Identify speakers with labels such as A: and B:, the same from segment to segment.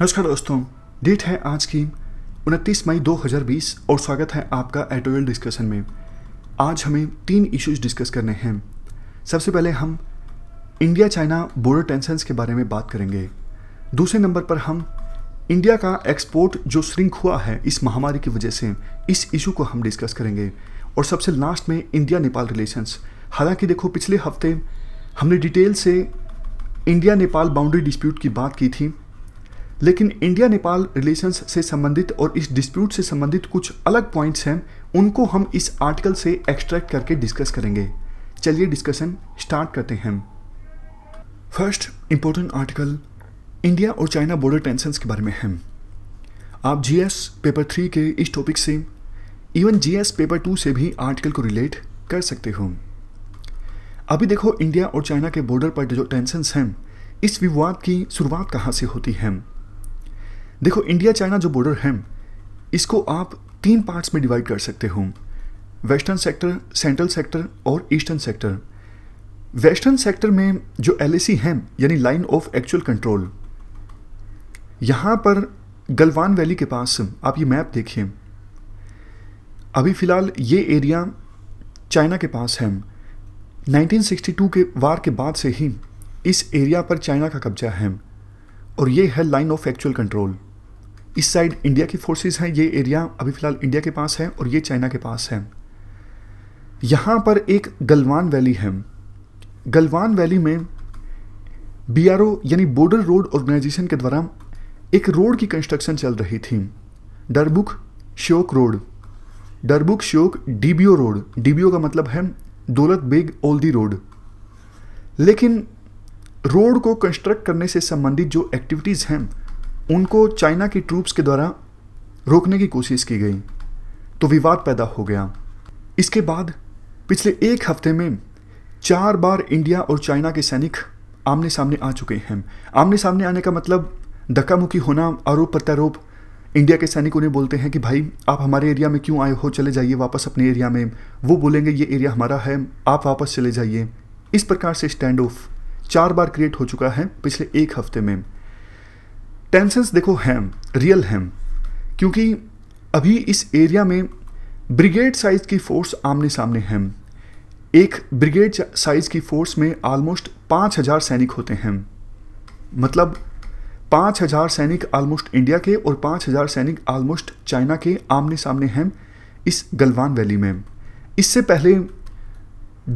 A: नमस्कार दोस्तों डेट है आज की उनतीस मई 2020 और स्वागत है आपका एडिटोरियल डिस्कशन में आज हमें तीन इश्यूज डिस्कस करने हैं सबसे पहले हम इंडिया चाइना बॉर्डर टेंशन के बारे में बात करेंगे दूसरे नंबर पर हम इंडिया का एक्सपोर्ट जो श्रिंक हुआ है इस महामारी की वजह से इस इशू को हम डिस्कस करेंगे और सबसे लास्ट में इंडिया नेपाल रिलेशंस हालांकि देखो पिछले हफ्ते हमने डिटेल से इंडिया नेपाल बाउंड्री डिस्प्यूट की बात की थी लेकिन इंडिया नेपाल रिलेशंस से संबंधित और इस डिस्प्यूट से संबंधित कुछ अलग पॉइंट्स हैं उनको हम इस आर्टिकल से एक्सट्रैक्ट करके डिस्कस करेंगे चलिए डिस्कशन स्टार्ट करते हैं फर्स्ट इंपॉर्टेंट आर्टिकल इंडिया और चाइना बॉर्डर टेंशन के बारे में है आप जीएस पेपर थ्री के इस टॉपिक से इवन जीएस पेपर टू से भी आर्टिकल को रिलेट कर सकते हो अभी देखो इंडिया और चाइना के बॉर्डर पर जो टेंशन हैं इस विवाद की शुरुआत कहाँ से होती है देखो इंडिया चाइना जो बॉर्डर है इसको आप तीन पार्ट्स में डिवाइड कर सकते हो वेस्टर्न सेक्टर सेंट्रल सेक्टर और ईस्टर्न सेक्टर वेस्टर्न सेक्टर में जो एल है यानी लाइन ऑफ एक्चुअल कंट्रोल यहाँ पर गलवान वैली के पास आप ये मैप देखिए अभी फ़िलहाल ये एरिया चाइना के पास है 1962 के वार के बाद से ही इस एरिया पर चाइना का कब्जा है और ये है लाइन ऑफ एक्चुअल कंट्रोल इस साइड इंडिया की फोर्सेस हैं ये एरिया अभी फ़िलहाल इंडिया के पास है और ये चाइना के पास है यहाँ पर एक गलवान वैली है गलवान वैली में बी यानी बॉर्डर रोड ऑर्गेनाइजेशन के द्वारा एक रोड की कंस्ट्रक्शन चल रही थी Darbuk Shyok road Darbuk Shyok DBO road DBO का मतलब है दौलत बेग ओल्दी रोड लेकिन रोड को कंस्ट्रक्ट करने से संबंधित जो एक्टिविटीज़ हैं उनको चाइना की ट्रूप्स के द्वारा रोकने की कोशिश की गई तो विवाद पैदा हो गया इसके बाद पिछले एक हफ्ते में चार बार इंडिया और चाइना के सैनिक आमने सामने आ चुके हैं आमने सामने आने का मतलब धक्का मुक्की होना आरोप प्रत्यारोप इंडिया के सैनिक उन्हें बोलते हैं कि भाई आप हमारे एरिया में क्यों आए हो चले जाइए वापस अपने एरिया में वो बोलेंगे ये एरिया हमारा है आप वापस चले जाइए इस प्रकार से स्टैंड ऑफ चार बार क्रिएट हो चुका है पिछले एक हफ्ते में टेंसेस देखो हैम रियल हैम क्योंकि अभी इस एरिया में ब्रिगेड साइज़ की फोर्स आमने सामने हैम एक ब्रिगेड साइज़ की फोर्स में ऑलमोस्ट पाँच हज़ार सैनिक होते हैं मतलब पाँच हज़ार सैनिक आलमोस्ट इंडिया के और पाँच हज़ार सैनिक आलमोस्ट चाइना के आमने सामने हैं इस गलवान वैली में इससे पहले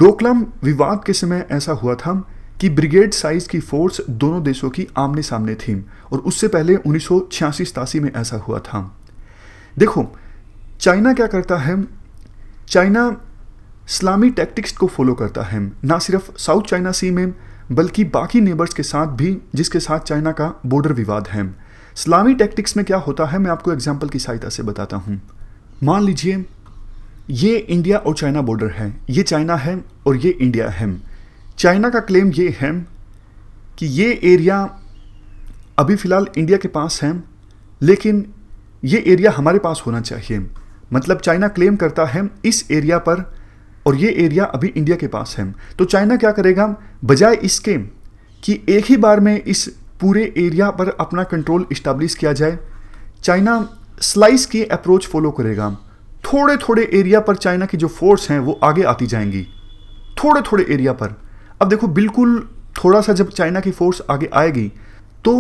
A: डोकलाम विवाद के समय ऐसा हुआ था कि ब्रिगेड साइज की फोर्स दोनों देशों की आमने सामने थी और उससे पहले उन्नीस सौ में ऐसा हुआ था देखो चाइना क्या करता है चाइना इस्लामी टैक्टिक्स को फॉलो करता है ना सिर्फ साउथ चाइना सी में बल्कि बाकी नेबर्स के साथ भी जिसके साथ चाइना का बॉर्डर विवाद है इस्लामी टैक्टिक्स में क्या होता है मैं आपको एग्जाम्पल की सहायता से बताता हूँ मान लीजिए ये इंडिया और चाइना बॉर्डर है ये चाइना है और ये इंडिया है चाइना का क्लेम ये है कि ये एरिया अभी फ़िलहाल इंडिया के पास है लेकिन ये एरिया हमारे पास होना चाहिए मतलब चाइना क्लेम करता है इस एरिया पर और ये एरिया अभी इंडिया के पास है तो चाइना क्या करेगा बजाय इसके कि एक ही बार में इस पूरे एरिया पर अपना कंट्रोल इस्टेब्लिश किया जाए चाइना स्लाइस की अप्रोच फॉलो करेगा थोड़े थोड़े एरिया पर चाइना की जो फोर्स हैं वो आगे आती जाएंगी थोड़े थोड़े एरिया पर अब देखो बिल्कुल थोड़ा सा जब चाइना की फोर्स आगे आएगी तो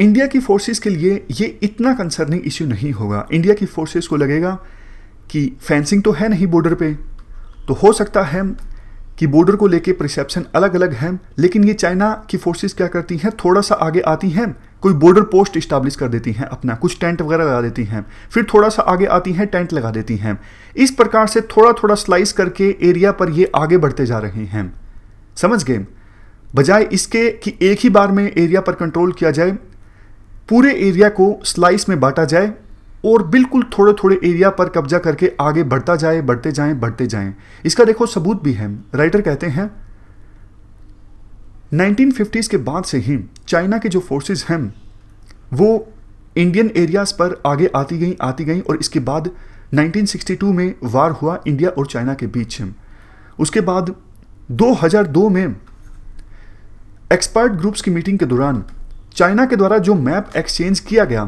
A: इंडिया की फोर्सेस के लिए ये इतना कंसर्निंग इश्यू नहीं होगा इंडिया की फोर्सेस को लगेगा कि फेंसिंग तो है नहीं बॉर्डर पे तो हो सकता है कि बॉर्डर को लेके परसेप्शन अलग अलग है लेकिन ये चाइना की फोर्सेस क्या करती हैं थोड़ा सा आगे आती हैं कोई बॉर्डर पोस्ट इस्टाब्लिश कर देती हैं अपना कुछ टेंट वगैरह लगा देती हैं फिर थोड़ा सा आगे आती हैं टेंट लगा देती हैं इस प्रकार से थोड़ा थोड़ा स्लाइस करके एरिया पर ये आगे बढ़ते जा रहे हैं समझ गए बजाय इसके कि एक ही बार में एरिया पर कंट्रोल किया जाए पूरे एरिया को स्लाइस में बांटा जाए और बिल्कुल थोड़े थोड़े एरिया पर कब्जा करके आगे बढ़ता जाए बढ़ते जाए बढ़ते जाए इसका देखो सबूत भी है राइटर कहते हैं 1950s के बाद से ही चाइना के जो फोर्सेस हैं वो इंडियन एरियाज पर आगे आती गई आती गई और इसके बाद 1962 में वार हुआ इंडिया और चाइना के बीच उसके बाद 2002 में एक्सपर्ट ग्रुप्स की मीटिंग के दौरान चाइना के द्वारा जो मैप एक्सचेंज किया गया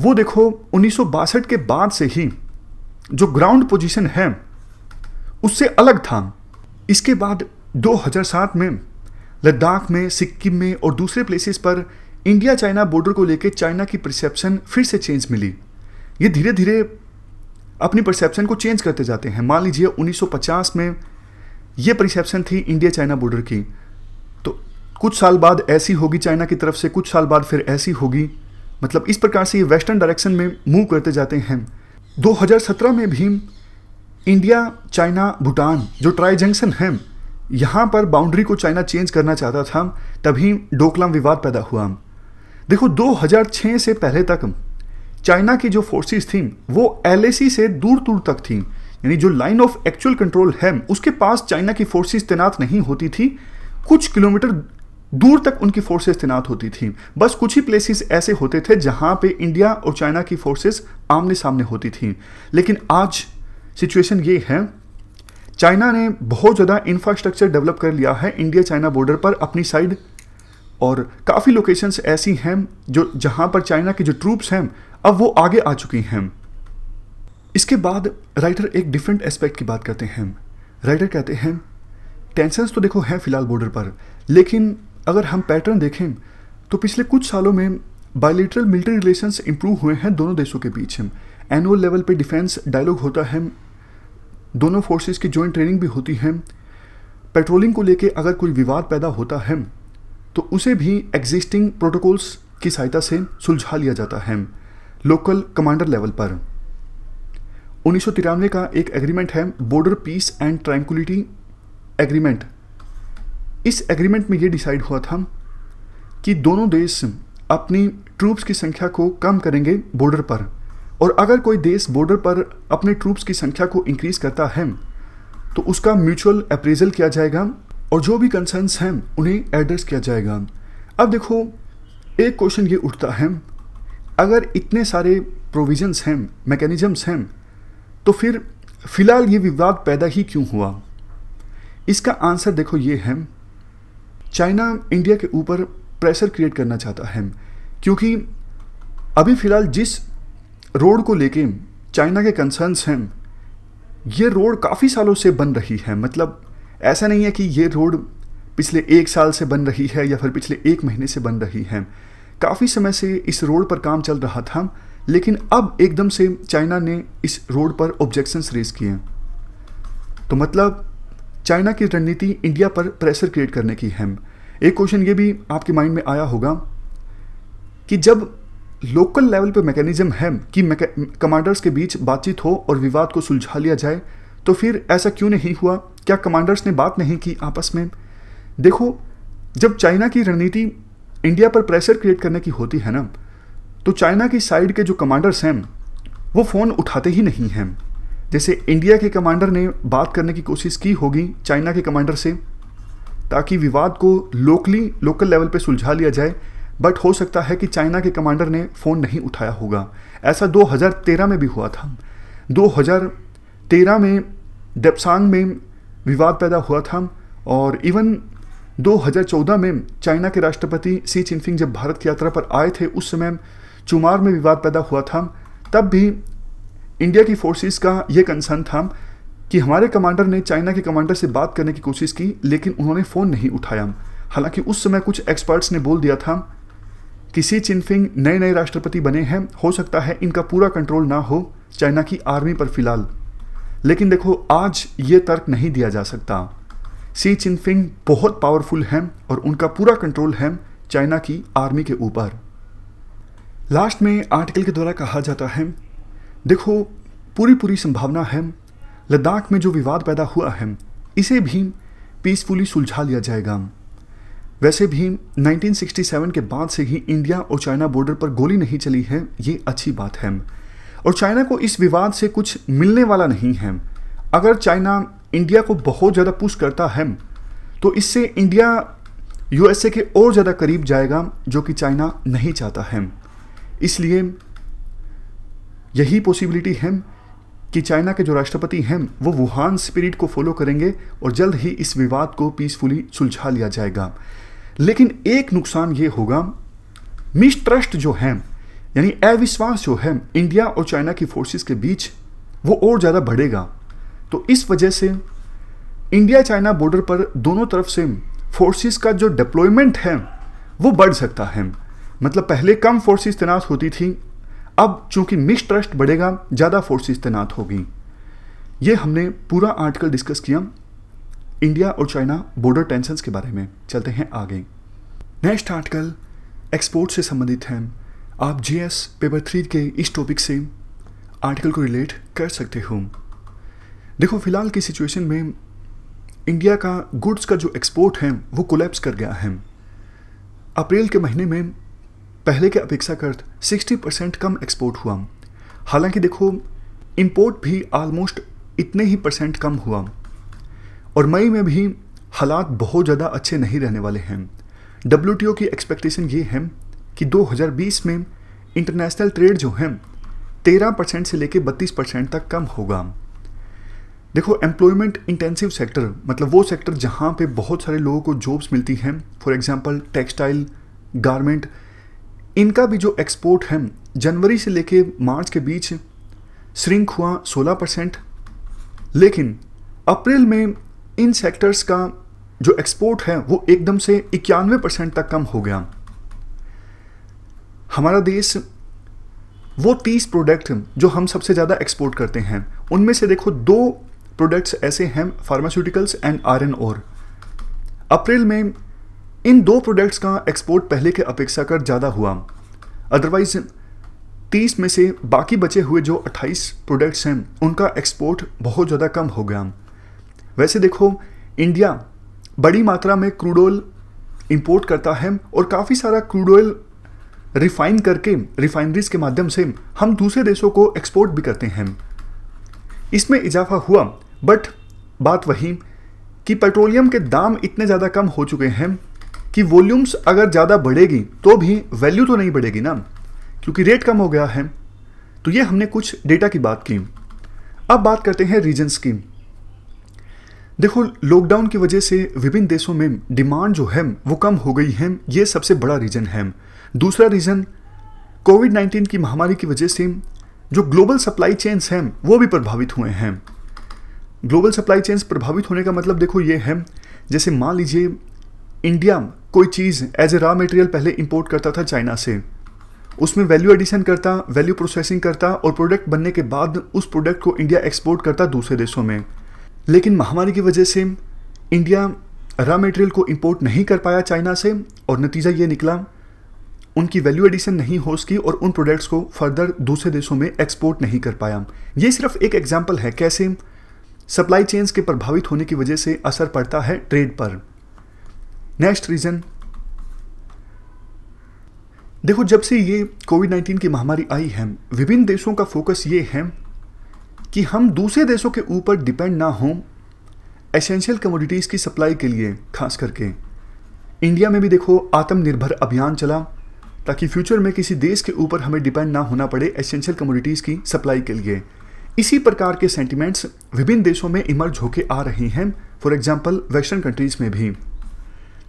A: वो देखो उन्नीस के बाद से ही जो ग्राउंड पोजीशन है उससे अलग था इसके बाद 2007 में लद्दाख में सिक्किम में और दूसरे प्लेसेस पर इंडिया चाइना बॉर्डर को लेकर चाइना की परसेप्शन फिर से चेंज मिली ये धीरे धीरे अपनी परसेप्शन को चेंज करते जाते हैं मान लीजिए 1950 में ये परिसेप्शन थी इंडिया चाइना बॉर्डर की तो कुछ साल बाद ऐसी होगी चाइना की तरफ से कुछ साल बाद फिर ऐसी होगी मतलब इस प्रकार से ये वेस्टर्न डायरेक्शन में मूव करते जाते हैं 2017 में भी इंडिया चाइना भूटान जो ट्राई जंक्शन है यहाँ पर बाउंड्री को चाइना चेंज करना चाहता था तभी डोकलाम विवाद पैदा हुआ देखो 2006 से पहले तक चाइना की जो फोर्सेस थी वो एल से दूर दूर तक थी यानी जो लाइन ऑफ एक्चुअल कंट्रोल है उसके पास चाइना की फोर्सेस तैनात नहीं होती थी कुछ किलोमीटर दूर तक उनकी फोर्सेस तैनात होती थी बस कुछ ही प्लेसेस ऐसे होते थे जहां पे इंडिया और चाइना की फोर्सेस आमने सामने होती थी लेकिन आज सिचुएशन ये है चाइना ने बहुत ज़्यादा इंफ्रास्ट्रक्चर डेवलप कर लिया है इंडिया चाइना बॉर्डर पर अपनी साइड और काफ़ी लोकेशंस ऐसी हैं जो जहां पर चाइना के जो ट्रूप्स हैं अब वो आगे आ चुकी हैं इसके बाद राइटर एक डिफरेंट एस्पेक्ट की बात करते हैं राइटर कहते हैं टेंसर्स तो देखो हैं फिलहाल बॉर्डर पर लेकिन अगर हम पैटर्न देखें तो पिछले कुछ सालों में बायोलिटरल मिलिट्री रिलेशंस इंप्रूव हुए हैं दोनों देशों के बीच एनुअल लेवल पे डिफेंस डायलॉग होता है दोनों फोर्सेस की ज्वाइंट ट्रेनिंग भी होती है पेट्रोलिंग को लेके अगर कोई विवाद पैदा होता है तो उसे भी एग्जिस्टिंग प्रोटोकॉल्स की सहायता से सुलझा लिया जाता है लोकल कमांडर लेवल पर उन्नीस का एक एग्रीमेंट है border peace and tranquillity agreement इस एग्रीमेंट में ये डिसाइड हुआ था कि दोनों देश अपनी ट्रूप्स की संख्या को कम करेंगे बॉर्डर पर और अगर कोई देश बॉर्डर पर अपने ट्रूप्स की संख्या को इंक्रीज करता है तो उसका म्यूचुअल अप्रेजल किया जाएगा और जो भी कंसर्न्स हैं उन्हें एड्रेस किया जाएगा अब देखो एक क्वेश्चन ये उठता है अगर इतने सारे प्रोविजंस हैं मैकेनिज़म्स हैं तो फिर फिलहाल ये विवाद पैदा ही क्यों हुआ इसका आंसर देखो ये है चाइना इंडिया के ऊपर प्रेशर क्रिएट करना चाहता है क्योंकि अभी फ़िलहाल जिस रोड को लेके चाइना के कंसर्न्स हैं ये रोड काफ़ी सालों से बन रही है मतलब ऐसा नहीं है कि ये रोड पिछले एक साल से बन रही है या फिर पिछले एक महीने से बन रही है काफ़ी समय से इस रोड पर काम चल रहा था लेकिन अब एकदम से चाइना ने इस रोड पर ऑब्जेक्शंस रेज किए हैं तो मतलब चाइना की रणनीति इंडिया पर प्रेशर क्रिएट करने की है एक क्वेश्चन ये भी आपके माइंड में आया होगा कि जब लोकल लेवल पर मैकेनिज्म है कि कमांडर्स के बीच बातचीत हो और विवाद को सुलझा लिया जाए तो फिर ऐसा क्यों नहीं हुआ क्या कमांडर्स ने बात नहीं की आपस में देखो जब चाइना की रणनीति इंडिया पर प्रेशर क्रिएट करने की होती है ना तो चाइना की साइड के जो कमांडर्स हैं वो फ़ोन उठाते ही नहीं हैं जैसे इंडिया के कमांडर ने बात करने की कोशिश की होगी चाइना के कमांडर से ताकि विवाद को लोकली लोकल लेवल पे सुलझा लिया जाए बट हो सकता है कि चाइना के कमांडर ने फ़ोन नहीं उठाया होगा ऐसा 2013 में भी हुआ था 2013 में डेपसांग में विवाद पैदा हुआ था और इवन 2014 में चाइना के राष्ट्रपति सी चिनफिंग जब भारत की यात्रा पर आए थे उस समय चुमार में विवाद पैदा हुआ था तब भी इंडिया की फोर्सेस का यह कंसर्न था कि हमारे कमांडर ने चाइना के कमांडर से बात करने की कोशिश की लेकिन उन्होंने फ़ोन नहीं उठाया हालांकि उस समय कुछ एक्सपर्ट्स ने बोल दिया था कि सी चिनफिंग नए नए राष्ट्रपति बने हैं हो सकता है इनका पूरा कंट्रोल ना हो चाइना की आर्मी पर फिलहाल लेकिन देखो आज ये तर्क नहीं दिया जा सकता सी चिनफिंग बहुत पावरफुल हैं और उनका पूरा कंट्रोल है चाइना की आर्मी के ऊपर लास्ट में आर्टिकल के द्वारा कहा जाता है देखो पूरी पूरी संभावना है लद्दाख में जो विवाद पैदा हुआ है इसे भी पीसफुली सुलझा लिया जाएगा वैसे भी 1967 के बाद से ही इंडिया और चाइना बॉर्डर पर गोली नहीं चली है ये अच्छी बात है और चाइना को इस विवाद से कुछ मिलने वाला नहीं है अगर चाइना इंडिया को बहुत ज़्यादा पुश करता है तो इससे इंडिया यूएसए के और ज़्यादा करीब जाएगा जो कि चाइना नहीं चाहता है इसलिए यही पॉसिबिलिटी है कि चाइना के जो राष्ट्रपति हैं वो वुहान स्पिरिट को फॉलो करेंगे और जल्द ही इस विवाद को पीसफुली सुलझा लिया जाएगा लेकिन एक नुकसान ये होगा मिस्ट्रस्ट जो है यानी अविश्वास जो है इंडिया और चाइना की फोर्सेस के बीच वो और ज़्यादा बढ़ेगा तो इस वजह से इंडिया चाइना बॉर्डर पर दोनों तरफ से फोर्सेस का जो डिप्लॉयमेंट है वो बढ़ सकता है मतलब पहले कम फोर्सेस तैनात होती थी अब चूंकि मिक्स ट्रस्ट बढ़ेगा ज़्यादा फोर्सेस तैनात होगी ये हमने पूरा आर्टिकल डिस्कस किया इंडिया और चाइना बॉर्डर टेंशन के बारे में चलते हैं आगे नेक्स्ट आर्टिकल एक्सपोर्ट से संबंधित है आप जीएस पेपर थ्री के इस टॉपिक से आर्टिकल को रिलेट कर सकते हो देखो फिलहाल की सिचुएशन में इंडिया का गुड्स का जो एक्सपोर्ट है वो कोलेप्स कर गया है अप्रैल के महीने में पहले के अपेक्षाकृत 60 परसेंट कम एक्सपोर्ट हुआ हालांकि देखो इम्पोर्ट भी आलमोस्ट इतने ही परसेंट कम हुआ और मई में भी हालात बहुत ज़्यादा अच्छे नहीं रहने वाले हैं डब्ल्यू की एक्सपेक्टेशन ये है कि 2020 में इंटरनेशनल ट्रेड जो है 13 परसेंट से लेकर 32 परसेंट तक कम होगा देखो एम्प्लॉयमेंट इंटेंसिव सेक्टर मतलब वो सेक्टर जहाँ पे बहुत सारे लोगों को जॉब्स मिलती हैं फॉर एग्जांपल टेक्सटाइल गारमेंट इनका भी जो एक्सपोर्ट है जनवरी से लेके मार्च के बीच श्रिंक हुआ 16 परसेंट लेकिन अप्रैल में इन सेक्टर्स का जो एक्सपोर्ट है वो एकदम से इक्यानवे परसेंट तक कम हो गया हमारा देश वो तीस प्रोडक्ट जो हम सबसे ज़्यादा एक्सपोर्ट करते हैं उनमें से देखो दो प्रोडक्ट्स ऐसे हैं फार्मास्यूटिकल्स एंड आर एन और अप्रैल में इन दो प्रोडक्ट्स का एक्सपोर्ट पहले के अपेक्षा कर ज़्यादा हुआ अदरवाइज 30 में से बाकी बचे हुए जो 28 प्रोडक्ट्स हैं उनका एक्सपोर्ट बहुत ज़्यादा कम हो गया वैसे देखो इंडिया बड़ी मात्रा में क्रूड ऑयल इम्पोर्ट करता है और काफ़ी सारा क्रूड ऑयल रिफाइन करके रिफाइनरीज के माध्यम से हम दूसरे देशों को एक्सपोर्ट भी करते हैं इसमें इजाफा हुआ बट बात वही कि पेट्रोलियम के दाम इतने ज़्यादा कम हो चुके हैं कि वॉल्यूम्स अगर ज़्यादा बढ़ेगी तो भी वैल्यू तो नहीं बढ़ेगी ना क्योंकि रेट कम हो गया है तो ये हमने कुछ डेटा की बात की अब बात करते हैं रीजन्स की देखो लॉकडाउन की वजह से विभिन्न देशों में डिमांड जो है वो कम हो गई है ये सबसे बड़ा रीज़न है दूसरा रीज़न कोविड 19 की महामारी की वजह से जो ग्लोबल सप्लाई चेन्स हैं वो भी प्रभावित हुए हैं ग्लोबल सप्लाई चेन्स प्रभावित होने का मतलब देखो ये है जैसे मान लीजिए इंडिया कोई चीज़ एज ए रॉ मटेरियल पहले इंपोर्ट करता था चाइना से उसमें वैल्यू एडिशन करता वैल्यू प्रोसेसिंग करता और प्रोडक्ट बनने के बाद उस प्रोडक्ट को इंडिया एक्सपोर्ट करता दूसरे देशों में लेकिन महामारी की वजह से इंडिया रॉ मटेरियल को इंपोर्ट नहीं कर पाया चाइना से और नतीजा ये निकला उनकी वैल्यू एडिशन नहीं हो सकी और उन प्रोडक्ट्स को फर्दर दूसरे देशों में एक्सपोर्ट नहीं कर पाया ये सिर्फ एक एग्जाम्पल है कैसे सप्लाई चेन्स के प्रभावित होने की वजह से असर पड़ता है ट्रेड पर नेक्स्ट रीज़न देखो जब से ये कोविड नाइन्टीन की महामारी आई है विभिन्न देशों का फोकस ये है कि हम दूसरे देशों के ऊपर डिपेंड ना हों एसेंशियल कमोडिटीज़ की सप्लाई के लिए खास करके इंडिया में भी देखो आत्मनिर्भर अभियान चला ताकि फ्यूचर में किसी देश के ऊपर हमें डिपेंड ना होना पड़े एसेंशियल कमोडिटीज़ की सप्लाई के लिए इसी प्रकार के सेंटिमेंट्स विभिन्न देशों में इमर्ज होके आ रहे हैं फॉर एग्जाम्पल वेस्टर्न कंट्रीज़ में भी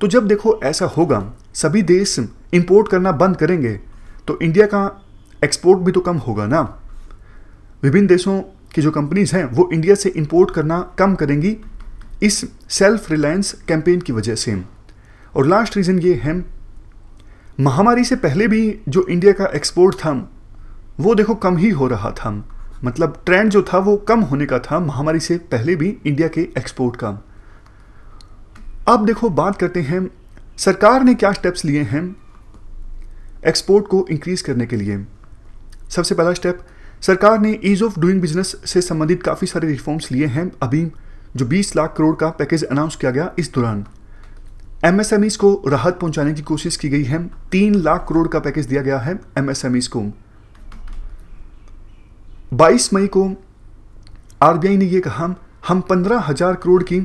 A: तो जब देखो ऐसा होगा सभी देश इंपोर्ट करना बंद करेंगे तो इंडिया का एक्सपोर्ट भी तो कम होगा ना विभिन्न देशों की जो कंपनीज हैं वो इंडिया से इंपोर्ट करना कम करेंगी इस सेल्फ रिलायंस कैंपेन की वजह से और लास्ट रीज़न ये है महामारी से पहले भी जो इंडिया का एक्सपोर्ट था वो देखो कम ही हो रहा था मतलब ट्रेंड जो था वो कम होने का था महामारी से पहले भी इंडिया के एक्सपोर्ट का अब देखो बात करते हैं सरकार ने क्या स्टेप्स लिए हैं एक्सपोर्ट को इंक्रीज करने के लिए सबसे पहला स्टेप सरकार ने ईज ऑफ डूइंग बिजनेस से संबंधित काफ़ी सारे रिफॉर्म्स लिए हैं अभी जो 20 लाख करोड़ का पैकेज अनाउंस किया गया इस दौरान एमएसएमईस e को राहत पहुंचाने की कोशिश की गई है तीन लाख करोड़ का पैकेज दिया गया है एमएसएमईस e को 22 मई को आरबीआई ने यह कहा हम पंद्रह हजार करोड़ की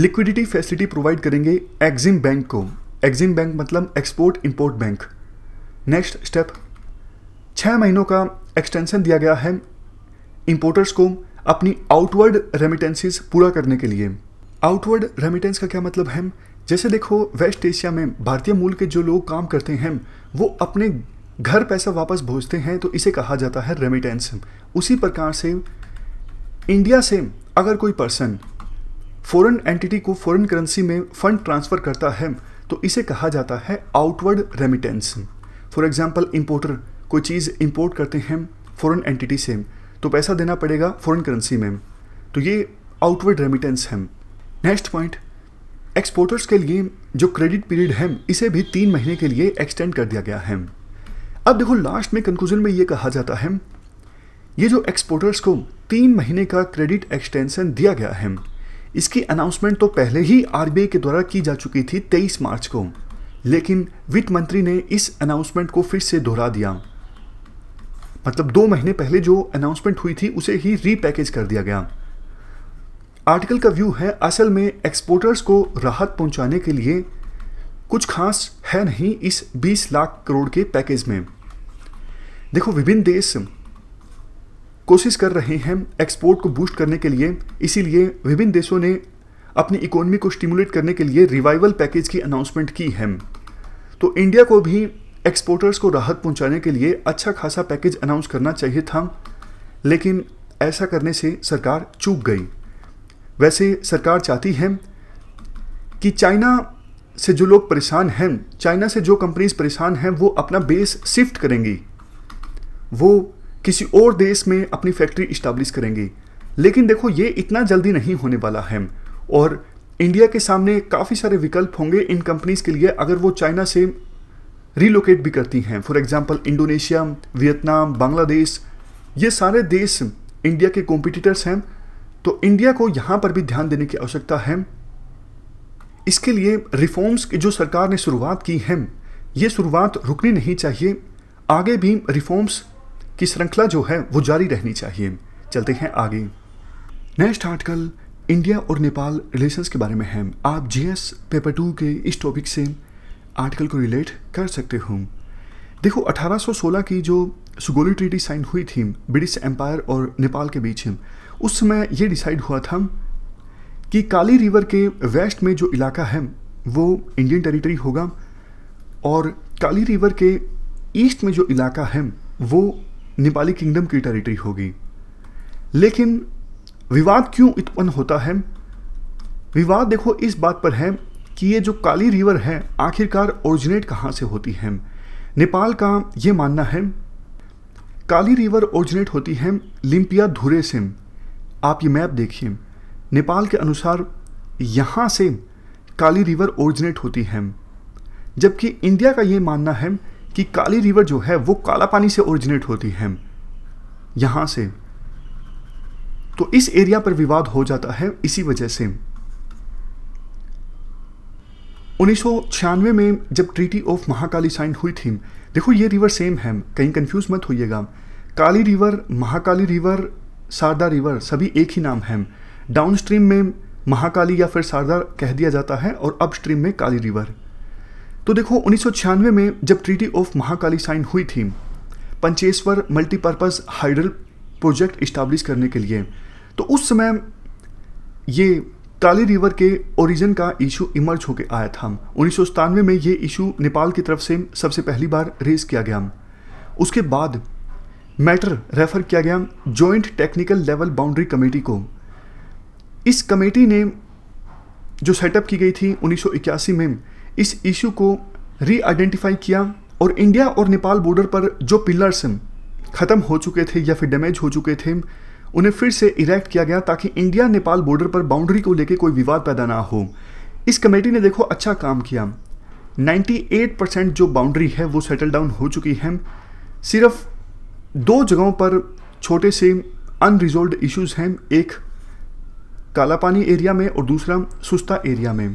A: लिक्विडिटी फैसिलिटी प्रोवाइड करेंगे एक्जिम बैंक को एक्जिम बैंक मतलब export import bank next step छः महीनों का एक्सटेंशन दिया गया है इंपोर्टर्स को अपनी आउटवर्ड रेमिटेंसेस पूरा करने के लिए आउटवर्ड रेमिटेंस का क्या मतलब है जैसे देखो वेस्ट एशिया में भारतीय मूल के जो लोग काम करते हैं वो अपने घर पैसा वापस भेजते हैं तो इसे कहा जाता है रेमिटेंस उसी प्रकार से इंडिया से अगर कोई पर्सन फॉरेन एंटिटी को फॉरेन करेंसी में फंड ट्रांसफ़र करता है तो इसे कहा जाता है outward remittance for example importer कोई चीज़ इम्पोर्ट करते हैं फॉरेन एंटिटी से तो पैसा देना पड़ेगा फॉरेन करेंसी में तो ये आउटवर्ड रेमिटेंस है नेक्स्ट पॉइंट एक्सपोर्टर्स के लिए जो क्रेडिट पीरियड है इसे भी तीन महीने के लिए एक्सटेंड कर दिया गया है अब देखो लास्ट में कंक्लूजन में ये कहा जाता है ये जो एक्सपोर्टर्स को तीन महीने का क्रेडिट एक्सटेंशन दिया गया है इसकी अनाउंसमेंट तो पहले ही आर के द्वारा की जा चुकी थी 23 मार्च को लेकिन वित्त मंत्री ने इस अनाउंसमेंट को फिर से दोहरा दिया मतलब दो महीने पहले जो अनाउंसमेंट हुई थी उसे ही रीपैकेज कर दिया गया आर्टिकल का व्यू है असल में एक्सपोर्टर्स को राहत पहुंचाने के लिए कुछ खास है नहीं इस 20 लाख करोड़ के पैकेज में देखो विभिन्न देश कोशिश कर रहे हैं एक्सपोर्ट को बूस्ट करने के लिए इसीलिए विभिन्न देशों ने अपनी इकोनॉमी को स्टिमुलेट करने के लिए रिवाइवल पैकेज की अनाउंसमेंट की है तो इंडिया को भी एक्सपोर्टर्स को राहत पहुंचाने के लिए अच्छा खासा पैकेज अनाउंस करना चाहिए था लेकिन ऐसा करने से सरकार चूक गई वैसे सरकार चाहती है कि चाइना से जो लोग परेशान हैं चाइना से जो कंपनीज परेशान हैं वो अपना बेस शिफ्ट करेंगी वो किसी और देश में अपनी फैक्ट्री इस्टाब्लिश करेंगे लेकिन देखो ये इतना जल्दी नहीं होने वाला है और इंडिया के सामने काफ़ी सारे विकल्प होंगे इन कंपनीज़ के लिए अगर वो चाइना से रिलोकेट भी करती हैं for example Indonesia Vietnam Bangladesh ये सारे देश इंडिया के कॉम्पिटिटर्स हैं तो इंडिया को यहाँ पर भी ध्यान देने की आवश्यकता है इसके लिए रिफॉर्म्स की जो सरकार ने शुरुआत की है ये शुरुआत रुकनी नहीं चाहिए आगे भी रिफॉर्म्स की श्रृंखला जो है वो जारी रहनी चाहिए चलते हैं आगे नेक्स्ट आर्टिकल इंडिया और नेपाल रिलेशंस के बारे में है आप जीएस पेपर टू के इस टॉपिक से आर्टिकल को रिलेट कर सकते हो देखो 1816 की जो सुगोली ट्रीटी साइन हुई थी ब्रिटिश एम्पायर और नेपाल के बीच उस समय ये डिसाइड हुआ था कि काली रिवर के वेस्ट में जो इलाका है वो इंडियन टेरिटरी होगा और काली रिवर के ईस्ट में जो इलाका है वो नेपाली किंगडम की टेरिटरी होगी लेकिन विवाद क्यों उत्पन्न होता है विवाद देखो इस बात पर है कि ये जो काली रिवर है आखिरकार ओरिजिनेट कहाँ से होती है नेपाल का ये मानना है काली रिवर ओरिजिनेट होती है लिम्पिया धुरे से आप ये मैप देखिए नेपाल के अनुसार यहाँ से काली रिवर ओरिजिनेट होती है जबकि इंडिया का ये मानना है कि काली रिवर जो है वो काला पानी से ओरिजिनेट होती है यहां से तो इस एरिया पर विवाद हो जाता है इसी वजह से उन्नीस में जब ट्रीटी ऑफ महाकाली साइन हुई थी देखो ये रिवर सेम है कहीं कंफ्यूज मत होइएगा Kali river Mahakali river Sharda river सभी एक ही नाम है डाउन स्ट्रीम में महाकाली या फिर शारदा कह दिया जाता है और अपस्ट्रीम में काली रिवर तो देखो उन्नीस में जब ट्रीटी ऑफ महाकाली साइन हुई थी Pancheshwar multipurpose hydel project establish करने के लिए तो उस समय ये काली रिवर के ओरिजिन का इशू इमर्ज होकर आया था उन्नीस में ये इशू नेपाल की तरफ से सबसे पहली बार रेज किया गया उसके बाद मैटर रेफर किया गया joint technical level boundary committee को इस कमेटी ने जो सेटअप की गई थी उन्नीस में इस इशू को री आइडेंटिफाई किया और इंडिया और नेपाल बॉर्डर पर जो पिलर्स ख़त्म हो चुके थे या फिर डैमेज हो चुके थे उन्हें फिर से इरेक्ट किया गया ताकि इंडिया नेपाल बॉर्डर पर बाउंड्री को लेकर कोई विवाद पैदा ना हो इस कमेटी ने देखो अच्छा काम किया 98 परसेंट जो बाउंड्री है वो सेटल डाउन हो चुकी है सिर्फ दो जगहों पर छोटे से अनरिजोल्व इश्यूज हैं एक कालापानी एरिया में और दूसरा सुस्ता एरिया में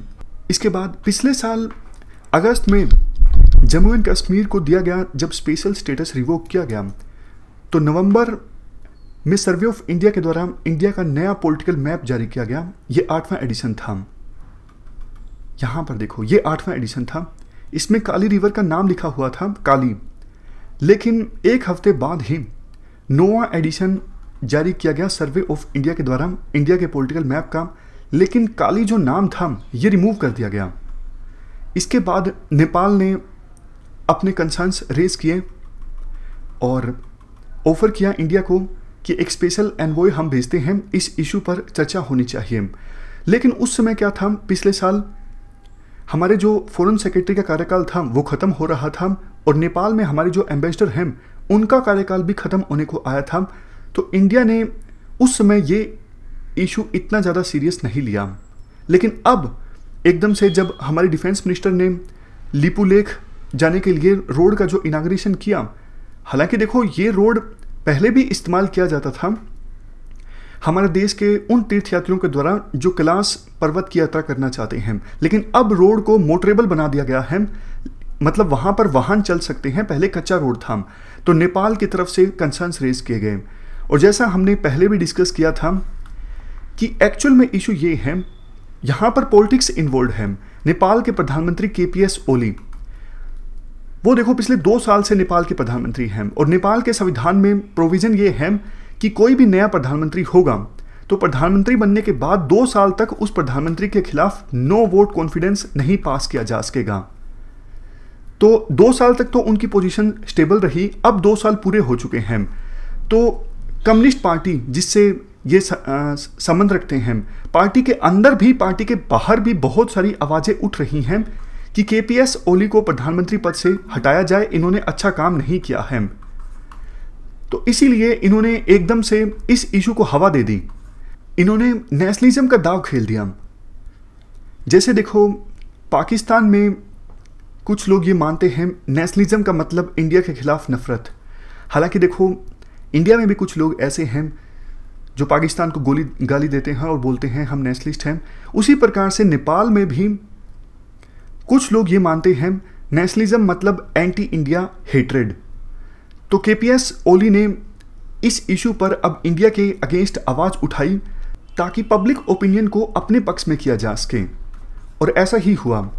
A: इसके बाद पिछले साल अगस्त में जम्मू एंड कश्मीर को दिया गया जब स्पेशल स्टेटस रिवोक किया गया तो नवंबर में सर्वे ऑफ इंडिया के द्वारा इंडिया का नया पॉलिटिकल मैप जारी किया गया ये आठवां एडिशन था यहाँ पर देखो ये आठवां एडिशन था इसमें काली रिवर का नाम लिखा हुआ था काली लेकिन एक हफ्ते बाद ही नोवा एडिशन जारी किया गया सर्वे ऑफ इंडिया के द्वारा इंडिया के पॉलिटिकल मैप का लेकिन काली जो नाम था ये रिमूव कर दिया गया इसके बाद नेपाल ने अपने कंसर्न्स रेज किए और ऑफ़र किया इंडिया को कि एक स्पेशल एनवॉय हम भेजते हैं इस इशू पर चर्चा होनी चाहिए लेकिन उस समय क्या था पिछले साल हमारे जो फॉरेन सेक्रेटरी का कार्यकाल था वो ख़त्म हो रहा था और नेपाल में हमारे जो एम्बेसडर हैं उनका कार्यकाल भी ख़त्म होने को आया था तो इंडिया ने उस समय ये इशू इतना ज़्यादा सीरियस नहीं लिया लेकिन अब एकदम से जब हमारे डिफेंस मिनिस्टर ने लिपू लेख जाने के लिए रोड का जो इनाग्रेशन किया हालांकि देखो ये रोड पहले भी इस्तेमाल किया जाता था हमारे देश के उन तीर्थयात्रियों के द्वारा जो कैलास पर्वत की यात्रा करना चाहते हैं लेकिन अब रोड को मोटरेबल बना दिया गया है मतलब वहाँ पर वाहन चल सकते हैं पहले कच्चा रोड था तो नेपाल की तरफ से कंसर्न्स रेज किए गए और जैसा हमने पहले भी डिस्कस किया था कि एक्चुअल में इशू ये है यहां पर पॉलिटिक्स इन्वॉल्व है नेपाल के प्रधानमंत्री के पी एस ओली वो देखो पिछले दो साल से नेपाल के प्रधानमंत्री हैं और नेपाल के संविधान में प्रोविज़न ये है कि कोई भी नया प्रधानमंत्री होगा तो प्रधानमंत्री बनने के बाद दो साल तक उस प्रधानमंत्री के खिलाफ नो वोट कॉन्फिडेंस नहीं पास किया जा सकेगा तो दो साल तक तो उनकी पोजीशन स्टेबल रही अब दो साल पूरे हो चुके हैं तो कम्युनिस्ट पार्टी जिससे ये संबंध रखते हैं पार्टी के अंदर भी पार्टी के बाहर भी बहुत सारी आवाज़ें उठ रही हैं कि के पी एस ओली को प्रधानमंत्री पद से हटाया जाए इन्होंने अच्छा काम नहीं किया है तो इसीलिए इन्होंने एकदम से इस इशू को हवा दे दी इन्होंने नेशनलिज्म का दाव खेल दिया जैसे देखो पाकिस्तान में कुछ लोग ये मानते हैं नेशनलिज्म का मतलब इंडिया के खिलाफ नफरत हालांकि देखो इंडिया में भी कुछ लोग ऐसे हैं जो पाकिस्तान को गोली गाली देते हैं और बोलते हैं हम नेशनलिस्ट हैं उसी प्रकार से नेपाल में भी कुछ लोग ये मानते हैं नेशनलिज्म मतलब एंटी इंडिया हेट्रेड तो के पी एस ओली ने इस इशू पर अब इंडिया के अगेंस्ट आवाज़ उठाई ताकि पब्लिक ओपिनियन को अपने पक्ष में किया जा सके और ऐसा ही हुआ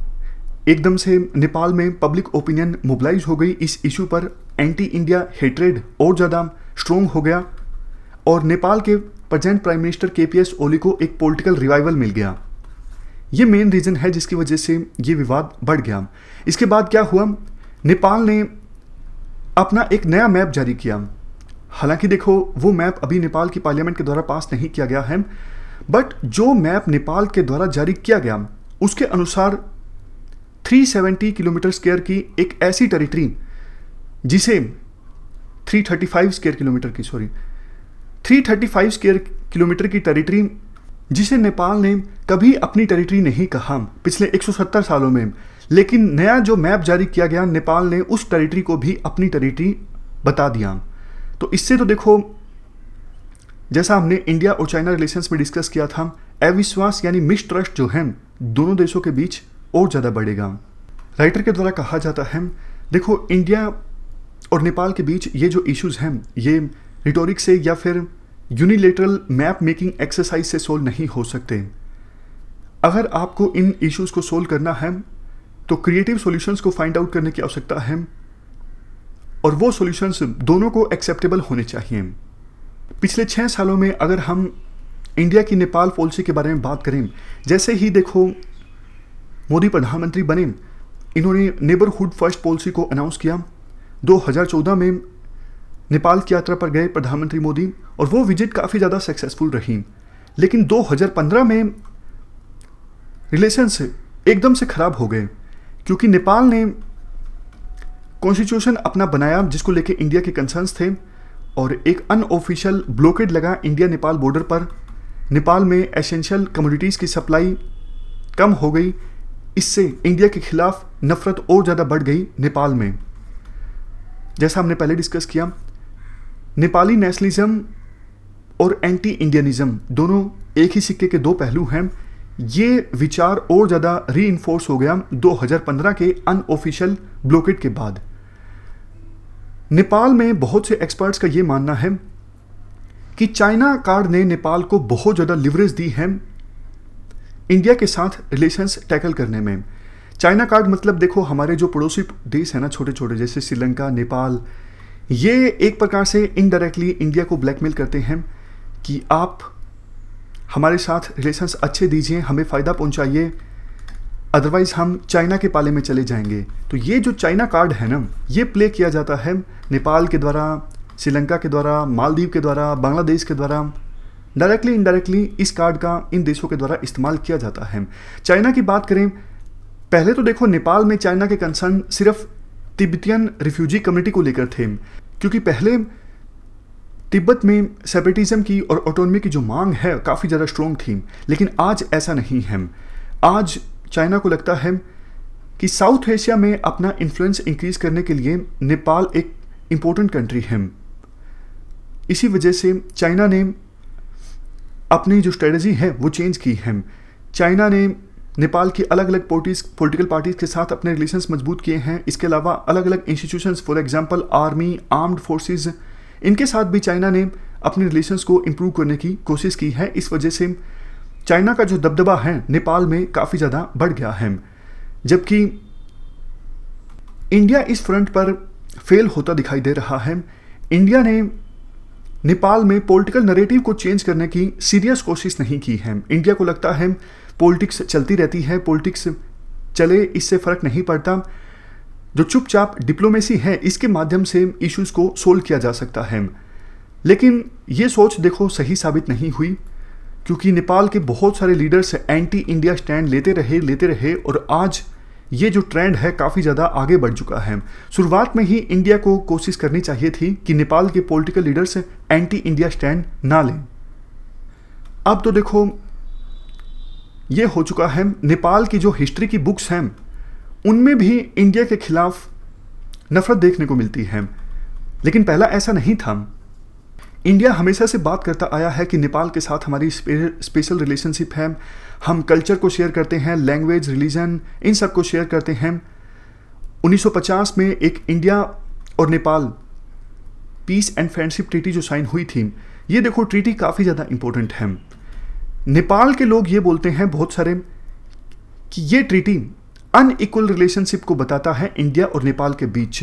A: एकदम से नेपाल में पब्लिक ओपिनियन मोबलाइज हो गई इस इशू पर एंटी इंडिया हेट्रेड और ज़्यादा स्ट्रोंग हो गया और नेपाल के present prime minister K P Oli ओली को एक पॉलिटिकल रिवाइवल मिल गया ये मेन रीज़न है जिसकी वजह से ये विवाद बढ़ गया इसके बाद क्या हुआ नेपाल ने अपना एक नया मैप जारी किया हालांकि देखो वो मैप अभी नेपाल की पार्लियामेंट के द्वारा पास नहीं किया गया है बट जो मैप नेपाल के द्वारा जारी किया गया उसके अनुसार 370 किलोमीटर स्क्वेयर की एक ऐसी टेरिटरी जिसे 335 स्क्वेयर किलोमीटर की सॉरी 335 स्क्वायर किलोमीटर की टेरिटरी जिसे नेपाल ने कभी अपनी टेरिटरी नहीं कहा पिछले 170 सालों में लेकिन नया जो मैप जारी किया गया नेपाल ने उस टेरिटरी को भी अपनी टेरिटरी बता दिया तो इससे तो देखो जैसा हमने इंडिया और चाइना रिलेशंस में डिस्कस किया था अविश्वास यानी ट्रस्ट जो है दोनों देशों के बीच और ज़्यादा बढ़ेगा राइटर के द्वारा कहा जाता है देखो इंडिया और नेपाल के बीच ये जो इश्यूज़ हैं ये रिटोरिक से या फिर यूनिलेटरल मैप मेकिंग एक्सरसाइज से सोल्व नहीं हो सकते अगर आपको इन इश्यूज को सोल्व करना है तो क्रिएटिव सॉल्यूशंस को फाइंड आउट करने की आवश्यकता है और वो सॉल्यूशंस दोनों को एक्सेप्टेबल होने चाहिए पिछले छः सालों में अगर हम इंडिया की नेपाल पॉलिसी के बारे में बात करें जैसे ही देखो मोदी प्रधानमंत्री बने इन्होंने नेबरहुड फर्स्ट पॉलिसी को अनाउंस किया 2014 में नेपाल की यात्रा पर गए प्रधानमंत्री मोदी और वो विजिट काफ़ी ज़्यादा सक्सेसफुल रही लेकिन 2015 में रिलेशंस एकदम से ख़राब हो गए क्योंकि नेपाल ने कॉन्स्टिट्यूशन अपना बनाया जिसको लेके इंडिया के कंसर्न्स थे और एक अनऑफिशियल ब्लॉकेट लगा इंडिया नेपाल बॉर्डर पर नेपाल में एसेंशियल कमोडिटीज़ की सप्लाई कम हो गई इससे इंडिया के खिलाफ नफरत और ज़्यादा बढ़ गई नेपाल में जैसा हमने पहले डिस्कस किया नेपाली नेशनलिज्म और एंटी इंडियनिज्म दोनों एक ही सिक्के के दो पहलू हैं ये विचार और ज़्यादा री हो गया 2015 के अनऑफिशियल ब्लॉकेट के बाद नेपाल में बहुत से एक्सपर्ट्स का ये मानना है कि चाइना कार्ड ने नेपाल को बहुत ज़्यादा लिवरेज दी है इंडिया के साथ रिलेशंस टैकल करने में चाइना कार्ड मतलब देखो हमारे जो पड़ोसी देश हैं ना छोटे छोटे जैसे श्रीलंका नेपाल ये एक प्रकार से इनडायरेक्टली इंडिया को ब्लैकमेल करते हैं कि आप हमारे साथ रिलेशंस अच्छे दीजिए हमें फ़ायदा पहुंचाइए अदरवाइज़ हम चाइना के पाले में चले जाएंगे तो ये जो चाइना कार्ड है ना ये प्ले किया जाता है नेपाल के द्वारा श्रीलंका के द्वारा मालदीव के द्वारा बांग्लादेश के द्वारा डायरेक्टली इनडायरेक्टली इस कार्ड का इन देशों के द्वारा इस्तेमाल किया जाता है चाइना की बात करें पहले तो देखो नेपाल में चाइना के कंसर्न सिर्फ तिब्बतियन रिफ्यूजी कम्युनिटी को लेकर थे क्योंकि पहले तिब्बत में सेपरेटिज्म की और ऑटोनमी की जो मांग है काफ़ी ज़्यादा स्ट्रॉन्ग थी लेकिन आज ऐसा नहीं है आज चाइना को लगता है कि साउथ एशिया में अपना इन्फ्लुएंस इंक्रीज करने के लिए नेपाल एक इम्पोर्टेंट कंट्री है इसी वजह से चाइना ने अपनी जो स्ट्रेटजी है वो चेंज की है चाइना ने नेपाल की अलग अलग पोलिटीज पोलिटिकल पार्टीज के साथ अपने रिलेशन मजबूत किए हैं इसके अलावा अलग अलग institutions for example army armed forces इनके साथ भी चाइना ने अपने रिलेशंस को इम्प्रूव करने की कोशिश की है इस वजह से चाइना का जो दबदबा है नेपाल में काफ़ी ज़्यादा बढ़ गया है जबकि इंडिया इस फ्रंट पर फेल होता दिखाई दे रहा है इंडिया ने नेपाल में पॉलिटिकल नरेटिव को चेंज करने की सीरियस कोशिश नहीं की है इंडिया को लगता है पॉलिटिक्स चलती रहती है पॉलिटिक्स चले इससे फ़र्क नहीं पड़ता जो चुपचाप डिप्लोमेसी है इसके माध्यम से इश्यूज़ को सोल्व किया जा सकता है लेकिन ये सोच देखो सही साबित नहीं हुई क्योंकि नेपाल के बहुत सारे लीडर्स एंटी इंडिया स्टैंड लेते रहे लेते रहे और आज ये जो ट्रेंड है काफ़ी ज़्यादा आगे बढ़ चुका है शुरुआत में ही इंडिया को कोशिश करनी चाहिए थी कि नेपाल के political leaders anti India stand ना लें अब तो देखो ये हो चुका है नेपाल की जो हिस्ट्री की बुक्स हैं उनमें भी इंडिया के खिलाफ नफरत देखने को मिलती है लेकिन पहला ऐसा नहीं था इंडिया हमेशा से बात करता आया है कि नेपाल के साथ हमारी स्पेशल रिलेशनशिप है हम कल्चर को शेयर करते हैं लैंग्वेज रिलीजन इन सब को शेयर करते हैं 1950 में एक इंडिया और Nepal peace and friendship treaty जो साइन हुई थी ये देखो ट्रीटी काफ़ी ज़्यादा इंपॉर्टेंट है नेपाल के लोग ये बोलते हैं बहुत सारे कि ये ट्रीटी अनइक्वल रिलेशनशिप को बताता है इंडिया और नेपाल के बीच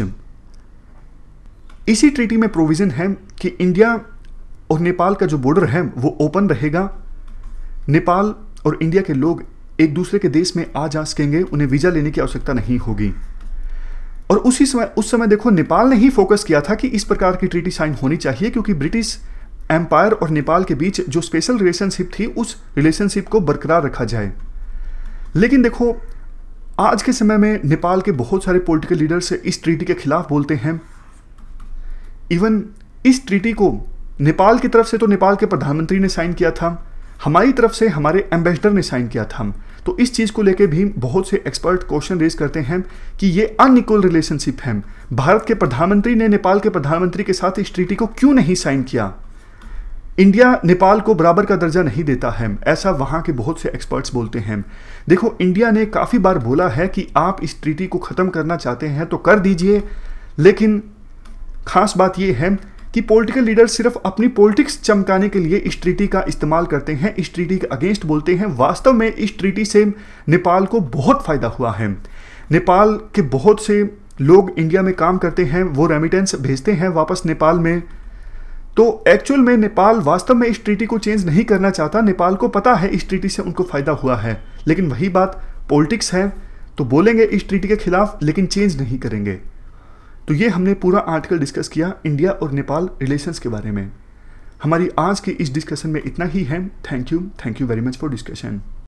A: इसी ट्रीटी में प्रोविज़न है कि इंडिया और नेपाल का जो बॉर्डर है वो ओपन रहेगा नेपाल और इंडिया के लोग एक दूसरे के देश में आ जा सकेंगे उन्हें वीज़ा लेने की आवश्यकता नहीं होगी और उसी समय उस समय देखो नेपाल ने ही फोकस किया था कि इस प्रकार की ट्रीटी साइन होनी चाहिए क्योंकि ब्रिटिश एम्पायर और नेपाल के बीच जो स्पेशल रिलेशनशिप थी उस रिलेशनशिप को बरकरार रखा जाए लेकिन देखो आज के समय में नेपाल के बहुत सारे पॉलिटिकल लीडर्स इस ट्रीटी के खिलाफ बोलते हैं इवन इस ट्रीटी को नेपाल की तरफ से तो नेपाल के प्रधानमंत्री ने साइन किया था हमारी तरफ से हमारे एम्बेसडर ने साइन किया था तो इस चीज़ को लेकर भी बहुत से एक्सपर्ट क्वेश्चन रेज करते हैं कि ये अनइक्वल रिलेशनशिप है भारत के प्रधानमंत्री ने नेपाल के प्रधानमंत्री के साथ इस ट्रीटी को क्यों नहीं साइन किया इंडिया नेपाल को बराबर का दर्जा नहीं देता है ऐसा वहाँ के बहुत से एक्सपर्ट्स बोलते हैं देखो इंडिया ने काफ़ी बार बोला है कि आप इस ट्रीटी को ख़त्म करना चाहते हैं तो कर दीजिए लेकिन खास बात यह है कि पॉलिटिकल लीडर सिर्फ अपनी पॉलिटिक्स चमकाने के लिए इस ट्रीटी का इस्तेमाल करते हैं इस ट्रीटी के अगेंस्ट बोलते हैं वास्तव में इस ट्रीटी से नेपाल को बहुत फ़ायदा हुआ है नेपाल के बहुत से लोग इंडिया में काम करते हैं वो रेमिटेंस भेजते हैं वापस नेपाल में तो एक्चुअल में नेपाल वास्तव में इस ट्रीटी को चेंज नहीं करना चाहता नेपाल को पता है इस ट्रीटी से उनको फ़ायदा हुआ है लेकिन वही बात पॉलिटिक्स है तो बोलेंगे इस ट्रीटी के खिलाफ लेकिन चेंज नहीं करेंगे तो ये हमने पूरा आर्टिकल डिस्कस किया इंडिया और नेपाल रिलेशंस के बारे में हमारी आज की इस डिस्कशन में इतना ही है thank you thank you very much for discussion